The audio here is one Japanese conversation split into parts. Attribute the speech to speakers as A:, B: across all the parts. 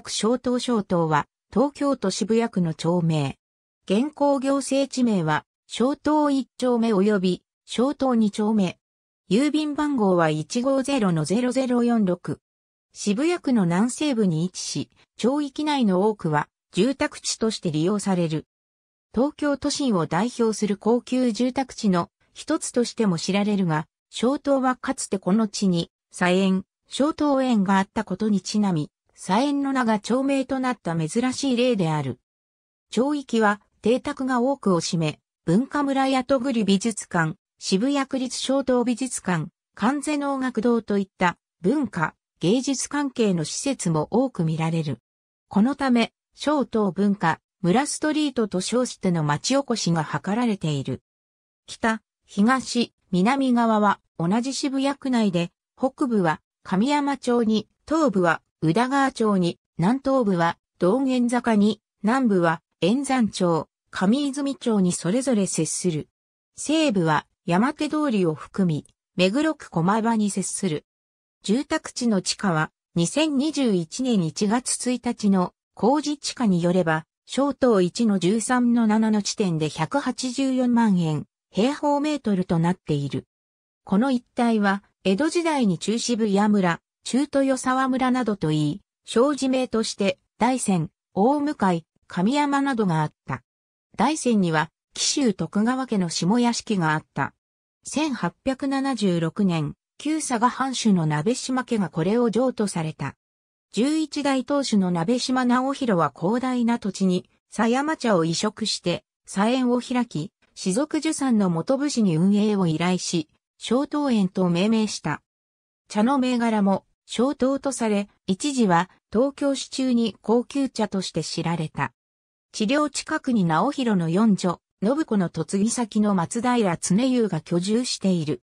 A: 区小東小東は、東京都渋谷区の町名。現行行政地名は、小東1丁目及び、小東2丁目。郵便番号は150-0046。渋谷区の南西部に位置し、町域内の多くは、住宅地として利用される。東京都心を代表する高級住宅地の一つとしても知られるが、小東はかつてこの地に、左園、小東園があったことにちなみ、左縁の名が町名となった珍しい例である。町域は邸宅が多くを占め、文化村やとぐり美術館、渋谷区立小東美術館、関西能楽堂といった文化、芸術関係の施設も多く見られる。このため、小東文化、村ストリートと称しての町おこしが図られている。北、東、南側は同じ渋谷区内で、北部は神山町に、東部は宇田川町に、南東部は道玄坂に、南部は円山町、上泉町にそれぞれ接する。西部は山手通りを含み、目黒区駒場に接する。住宅地の地価は、2021年1月1日の工事地価によれば、小等1の13の7の地点で184万円、平方メートルとなっている。この一帯は、江戸時代に中部谷村、中都・与沢村などといい、小寺名として大仙、大向海、神山などがあった。大仙には、紀州徳川家の下屋敷があった。1876年、旧佐賀藩主の鍋島家がこれを譲渡された。11代当主の鍋島直弘は広大な土地に、狭山茶を移植して、茶園を開き、士族樹山の元武士に運営を依頼し、小東園と命名した。茶の銘柄も小島とされ、一時は東京市中に高級茶として知られた。治療近くに直弘の四女、信子の嫁ぎ先の松平常優が居住している。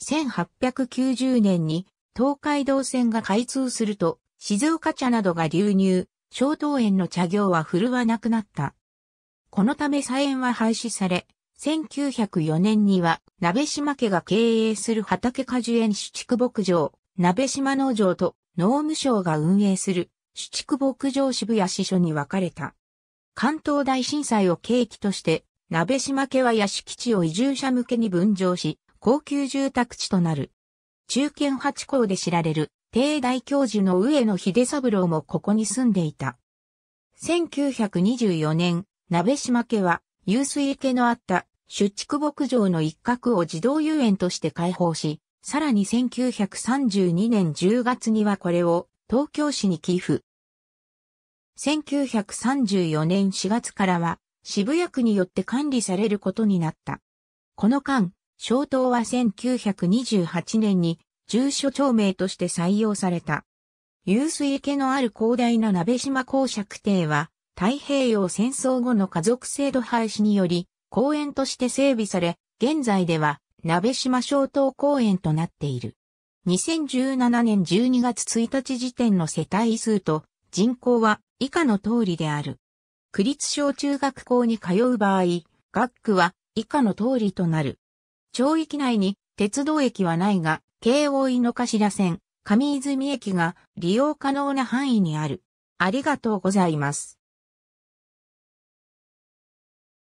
A: 1890年に東海道線が開通すると、静岡茶などが流入、小東園の茶業は振るわなくなった。このため菜園は廃止され、1904年には、鍋島家が経営する畑果樹園主畜牧場、鍋島農場と農務省が運営する主畜牧場渋谷支所に分かれた。関東大震災を契機として、鍋島家は屋敷地を移住者向けに分譲し、高級住宅地となる。中堅八甲で知られる、帝大教授の上野秀三郎もここに住んでいた。1924年、鍋島家は、湧水池のあった、出畜牧場の一角を児童遊園として開放し、さらに1932年10月にはこれを東京市に寄付。1934年4月からは渋谷区によって管理されることになった。この間、小島は1928年に住所町名として採用された。湧水池のある広大な鍋島公爵邸は、太平洋戦争後の家族制度廃止により、公園として整備され、現在では鍋島小島公園となっている。2017年12月1日時点の世帯数と人口は以下の通りである。区立小中学校に通う場合、学区は以下の通りとなる。町域内に鉄道駅はないが、京王井の頭線、上泉駅が利用可能な範囲にある。ありがとうございます。